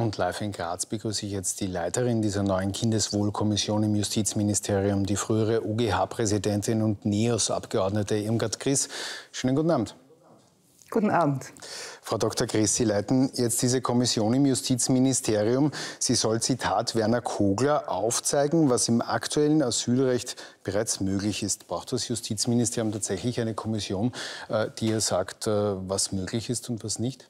Und live in Graz begrüße ich jetzt die Leiterin dieser neuen Kindeswohlkommission im Justizministerium, die frühere UGH-Präsidentin und NEOS-Abgeordnete Irmgard Gries. Schönen guten Abend. Guten Abend. Frau Dr. Gries, Sie leiten jetzt diese Kommission im Justizministerium. Sie soll, Zitat Werner Kogler, aufzeigen, was im aktuellen Asylrecht bereits möglich ist. Braucht das Justizministerium tatsächlich eine Kommission, äh, die ihr sagt, äh, was möglich ist und was nicht?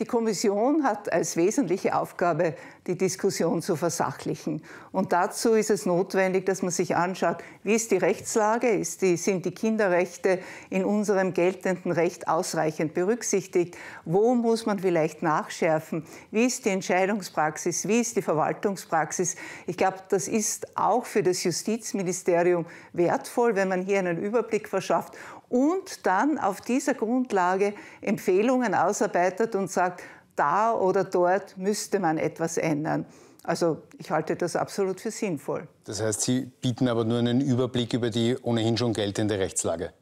Die Kommission hat als wesentliche Aufgabe, die Diskussion zu versachlichen. Und dazu ist es notwendig, dass man sich anschaut, wie ist die Rechtslage, ist die, sind die Kinderrechte in unserem geltenden Recht ausreichend berücksichtigt, wo muss man vielleicht nachschärfen, wie ist die Entscheidungspraxis, wie ist die Verwaltungspraxis. Ich glaube, das ist auch für das Justizministerium wertvoll, wenn man hier einen Überblick verschafft und dann auf dieser Grundlage Empfehlungen ausarbeitet und sagt, da oder dort müsste man etwas ändern. Also ich halte das absolut für sinnvoll. Das heißt, Sie bieten aber nur einen Überblick über die ohnehin schon geltende Rechtslage.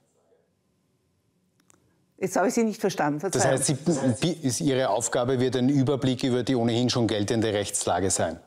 Jetzt habe ich Sie nicht verstanden. Verzeihen. Das heißt, Sie, Ihre Aufgabe wird ein Überblick über die ohnehin schon geltende Rechtslage sein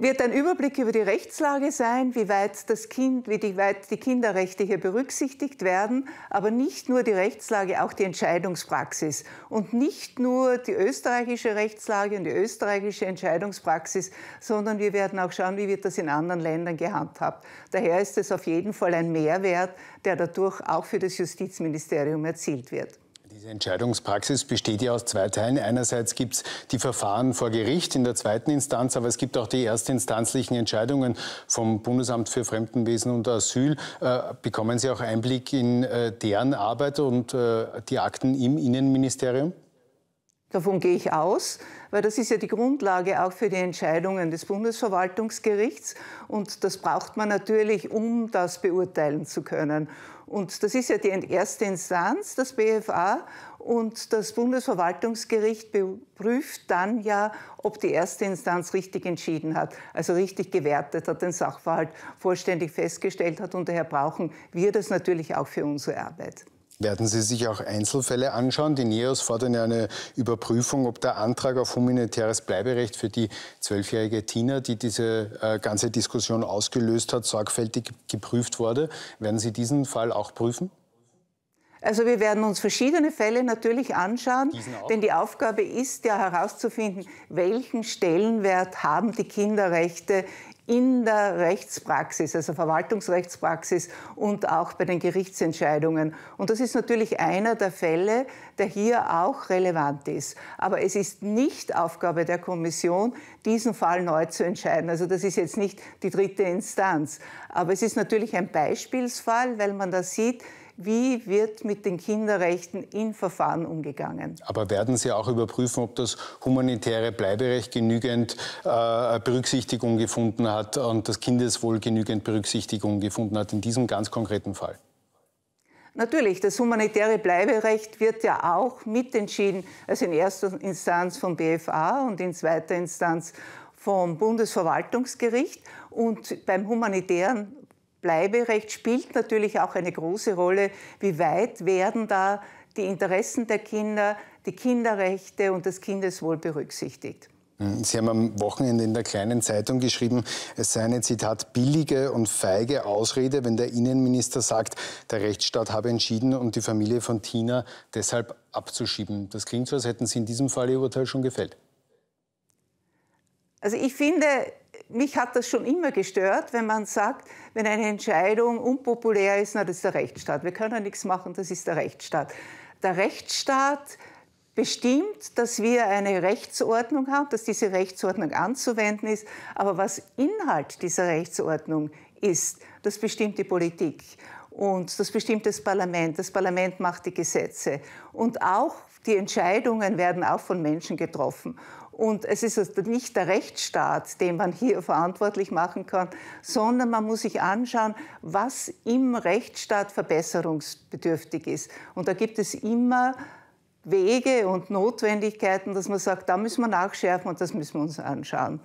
wird ein Überblick über die Rechtslage sein, wie weit das Kind, wie die, weit die Kinderrechte hier berücksichtigt werden, aber nicht nur die Rechtslage, auch die Entscheidungspraxis und nicht nur die österreichische Rechtslage und die österreichische Entscheidungspraxis, sondern wir werden auch schauen, wie wird das in anderen Ländern gehandhabt. Daher ist es auf jeden Fall ein Mehrwert, der dadurch auch für das Justizministerium erzielt wird. Diese Entscheidungspraxis besteht ja aus zwei Teilen. Einerseits gibt es die Verfahren vor Gericht in der zweiten Instanz, aber es gibt auch die erstinstanzlichen Entscheidungen vom Bundesamt für Fremdenwesen und Asyl. Äh, bekommen Sie auch Einblick in äh, deren Arbeit und äh, die Akten im Innenministerium? Davon gehe ich aus, weil das ist ja die Grundlage auch für die Entscheidungen des Bundesverwaltungsgerichts und das braucht man natürlich, um das beurteilen zu können. Und das ist ja die erste Instanz, das BFA, und das Bundesverwaltungsgericht prüft dann ja, ob die erste Instanz richtig entschieden hat, also richtig gewertet hat, den Sachverhalt vollständig festgestellt hat und daher brauchen wir das natürlich auch für unsere Arbeit. Werden Sie sich auch Einzelfälle anschauen? Die NEOS fordern ja eine Überprüfung, ob der Antrag auf humanitäres Bleiberecht für die zwölfjährige Tina, die diese äh, ganze Diskussion ausgelöst hat, sorgfältig geprüft wurde. Werden Sie diesen Fall auch prüfen? Also wir werden uns verschiedene Fälle natürlich anschauen, denn die Aufgabe ist ja herauszufinden, welchen Stellenwert haben die Kinderrechte in der Rechtspraxis, also Verwaltungsrechtspraxis und auch bei den Gerichtsentscheidungen. Und das ist natürlich einer der Fälle, der hier auch relevant ist. Aber es ist nicht Aufgabe der Kommission, diesen Fall neu zu entscheiden. Also das ist jetzt nicht die dritte Instanz. Aber es ist natürlich ein Beispielsfall, weil man da sieht, wie wird mit den Kinderrechten in Verfahren umgegangen. Aber werden Sie auch überprüfen, ob das humanitäre Bleiberecht genügend äh, Berücksichtigung gefunden hat und das Kindeswohl genügend Berücksichtigung gefunden hat in diesem ganz konkreten Fall? Natürlich, das humanitäre Bleiberecht wird ja auch mitentschieden, also in erster Instanz vom BFA und in zweiter Instanz vom Bundesverwaltungsgericht. Und beim humanitären Bleiberecht spielt natürlich auch eine große Rolle, wie weit werden da die Interessen der Kinder, die Kinderrechte und das Kindeswohl berücksichtigt. Hm, Sie haben am Wochenende in der kleinen Zeitung geschrieben, es sei eine Zitat billige und feige Ausrede, wenn der Innenminister sagt, der Rechtsstaat habe entschieden und um die Familie von Tina deshalb abzuschieben. Das klingt so, als hätten Sie in diesem Fall Ihr Urteil schon gefällt. Also ich finde, mich hat das schon immer gestört, wenn man sagt, wenn eine Entscheidung unpopulär ist, na, das ist der Rechtsstaat. Wir können ja nichts machen, das ist der Rechtsstaat. Der Rechtsstaat bestimmt, dass wir eine Rechtsordnung haben, dass diese Rechtsordnung anzuwenden ist. Aber was Inhalt dieser Rechtsordnung ist, das bestimmt die Politik. Und das bestimmt das Parlament. Das Parlament macht die Gesetze. Und auch die Entscheidungen werden auch von Menschen getroffen. Und es ist also nicht der Rechtsstaat, den man hier verantwortlich machen kann, sondern man muss sich anschauen, was im Rechtsstaat verbesserungsbedürftig ist. Und da gibt es immer Wege und Notwendigkeiten, dass man sagt, da müssen wir nachschärfen und das müssen wir uns anschauen.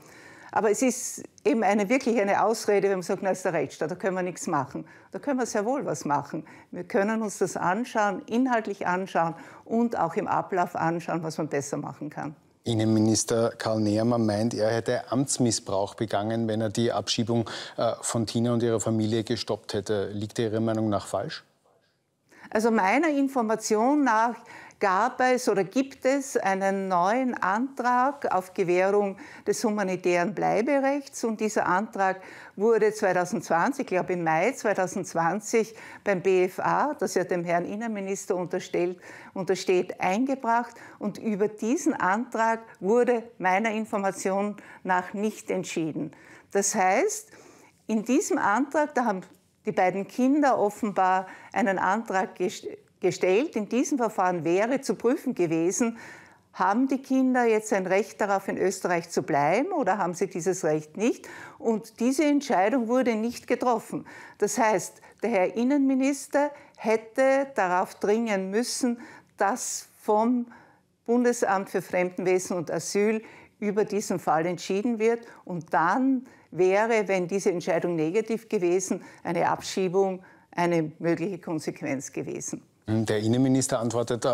Aber es ist eben eine, wirklich eine Ausrede, wenn man sagt, na, ist der Rechtsstaat, da können wir nichts machen. Da können wir sehr wohl was machen. Wir können uns das anschauen, inhaltlich anschauen und auch im Ablauf anschauen, was man besser machen kann. Innenminister Karl Nehammer meint, er hätte Amtsmissbrauch begangen, wenn er die Abschiebung äh, von Tina und ihrer Familie gestoppt hätte. Liegt Ihrer Meinung nach falsch? Also meiner Information nach gab es oder gibt es einen neuen Antrag auf Gewährung des humanitären Bleiberechts und dieser Antrag wurde 2020, ich glaube im Mai 2020 beim BFA, das ja dem Herrn Innenminister unterstellt, untersteht, eingebracht und über diesen Antrag wurde meiner Information nach nicht entschieden. Das heißt, in diesem Antrag, da haben die beiden Kinder offenbar einen Antrag gestellt, gestellt. In diesem Verfahren wäre zu prüfen gewesen, haben die Kinder jetzt ein Recht darauf, in Österreich zu bleiben oder haben sie dieses Recht nicht? Und diese Entscheidung wurde nicht getroffen. Das heißt, der Herr Innenminister hätte darauf dringen müssen, dass vom Bundesamt für Fremdenwesen und Asyl über diesen Fall entschieden wird. Und dann wäre, wenn diese Entscheidung negativ gewesen, eine Abschiebung eine mögliche Konsequenz gewesen. Der Innenminister antwortet äh,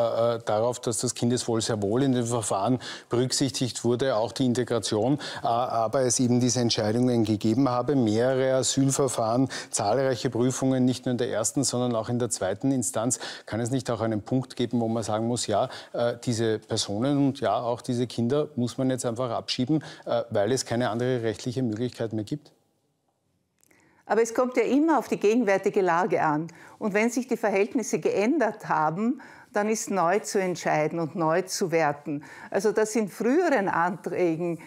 darauf, dass das Kindeswohl sehr wohl in dem Verfahren berücksichtigt wurde, auch die Integration, äh, aber es eben diese Entscheidungen gegeben habe, mehrere Asylverfahren, zahlreiche Prüfungen, nicht nur in der ersten, sondern auch in der zweiten Instanz. Kann es nicht auch einen Punkt geben, wo man sagen muss, ja, äh, diese Personen und ja, auch diese Kinder muss man jetzt einfach abschieben, äh, weil es keine andere rechtliche Möglichkeit mehr gibt? Aber es kommt ja immer auf die gegenwärtige Lage an. Und wenn sich die Verhältnisse geändert haben, dann ist neu zu entscheiden und neu zu werten. Also dass in früheren Anträgen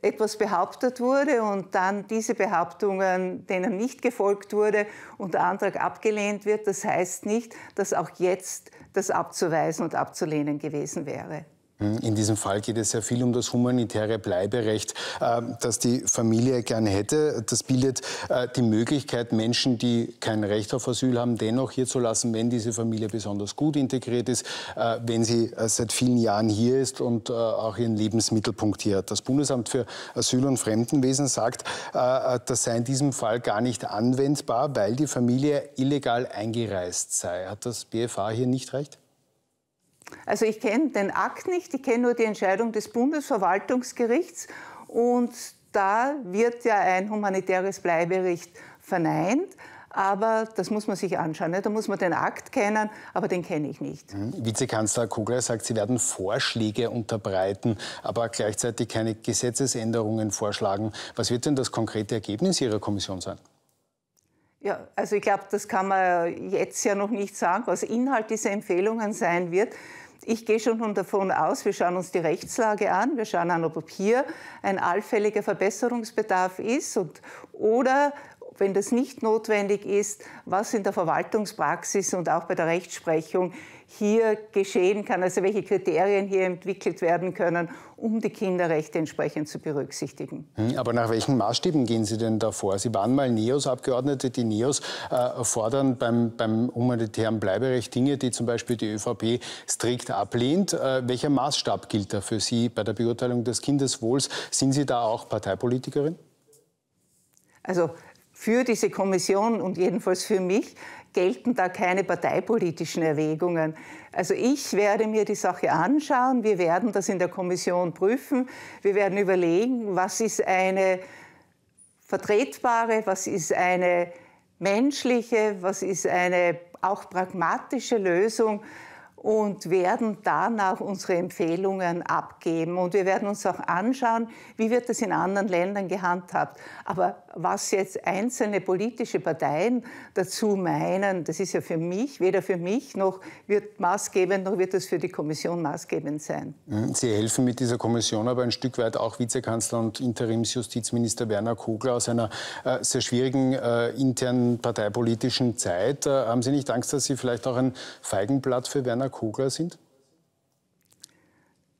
etwas behauptet wurde und dann diese Behauptungen, denen nicht gefolgt wurde und der Antrag abgelehnt wird, das heißt nicht, dass auch jetzt das abzuweisen und abzulehnen gewesen wäre. Hm, in diesem Fall geht es sehr viel um das humanitäre Bleiberecht, ähm, das die Familie gerne hätte. Das bildet äh, die Möglichkeit, Menschen, die kein Recht auf Asyl haben, dennoch hier zu lassen, wenn diese Familie besonders gut integriert ist, äh, wenn sie äh, seit vielen Jahren hier ist und auch ihren Lebensmittelpunkt hier hat. Das Bundesamt für Asyl und Fremdenwesen sagt, das sei in diesem Fall gar nicht anwendbar, weil die Familie illegal eingereist sei. Hat das BFA hier nicht recht? Also ich kenne den Akt nicht, ich kenne nur die Entscheidung des Bundesverwaltungsgerichts und da wird ja ein humanitäres Bleiberecht verneint. Aber das muss man sich anschauen. Ne? Da muss man den Akt kennen, aber den kenne ich nicht. Mhm. Vizekanzler Kugler sagt, Sie werden Vorschläge unterbreiten, aber gleichzeitig keine Gesetzesänderungen vorschlagen. Was wird denn das konkrete Ergebnis Ihrer Kommission sein? Ja, also ich glaube, das kann man jetzt ja noch nicht sagen, was Inhalt dieser Empfehlungen sein wird. Ich gehe schon davon aus, wir schauen uns die Rechtslage an, wir schauen an, ob hier ein allfälliger Verbesserungsbedarf ist und, oder wenn das nicht notwendig ist, was in der Verwaltungspraxis und auch bei der Rechtsprechung hier geschehen kann, also welche Kriterien hier entwickelt werden können, um die Kinderrechte entsprechend zu berücksichtigen. Hm, aber nach welchen Maßstäben gehen Sie denn da vor? Sie waren mal NEOS-Abgeordnete. Die NEOS äh, fordern beim, beim humanitären Bleiberecht Dinge, die zum Beispiel die ÖVP strikt ablehnt. Äh, welcher Maßstab gilt da für Sie bei der Beurteilung des Kindeswohls? Sind Sie da auch Parteipolitikerin? Also für diese Kommission und jedenfalls für mich gelten da keine parteipolitischen Erwägungen. Also ich werde mir die Sache anschauen, wir werden das in der Kommission prüfen, wir werden überlegen, was ist eine vertretbare, was ist eine menschliche, was ist eine auch pragmatische Lösung und werden danach unsere Empfehlungen abgeben. Und wir werden uns auch anschauen, wie wird das in anderen Ländern gehandhabt. Aber was jetzt einzelne politische Parteien dazu meinen, das ist ja für mich, weder für mich noch wird maßgebend, noch wird das für die Kommission maßgebend sein. Mhm. Sie helfen mit dieser Kommission aber ein Stück weit auch Vizekanzler und Interimsjustizminister Werner Kogler aus einer äh, sehr schwierigen äh, internen parteipolitischen Zeit. Äh, haben Sie nicht Angst, dass Sie vielleicht auch ein Feigenblatt für Werner Anna Kogler sind?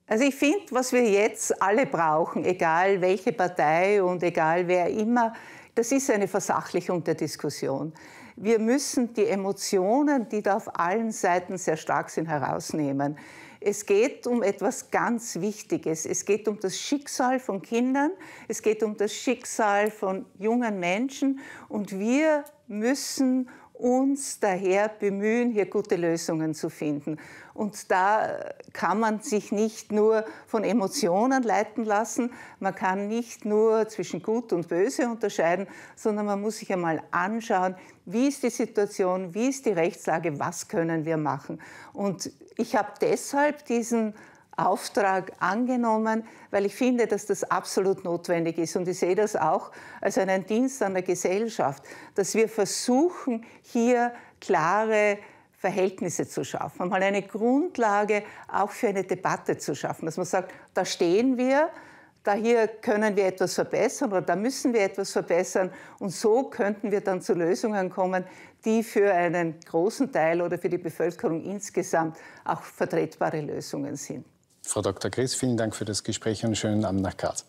Also ich finde, was wir jetzt alle brauchen, egal welche Partei und egal wer immer, das ist eine Versachlichung der Diskussion. Wir müssen die Emotionen, die da auf allen Seiten sehr stark sind, herausnehmen. Es geht um etwas ganz Wichtiges. Es geht um das Schicksal von Kindern, es geht um das Schicksal von jungen Menschen und wir müssen uns daher bemühen, hier gute Lösungen zu finden. Und da kann man sich nicht nur von Emotionen leiten lassen, man kann nicht nur zwischen Gut und Böse unterscheiden, sondern man muss sich einmal anschauen, wie ist die Situation, wie ist die Rechtslage, was können wir machen. Und ich habe deshalb diesen Auftrag angenommen, weil ich finde, dass das absolut notwendig ist. Und ich sehe das auch als einen Dienst an der Gesellschaft, dass wir versuchen, hier klare Verhältnisse zu schaffen, mal eine Grundlage auch für eine Debatte zu schaffen, dass man sagt, da stehen wir, da hier können wir etwas verbessern oder da müssen wir etwas verbessern und so könnten wir dann zu Lösungen kommen, die für einen großen Teil oder für die Bevölkerung insgesamt auch vertretbare Lösungen sind. Frau Dr. Chris, vielen Dank für das Gespräch und schönen Abend nach Graz.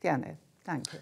Gerne, danke.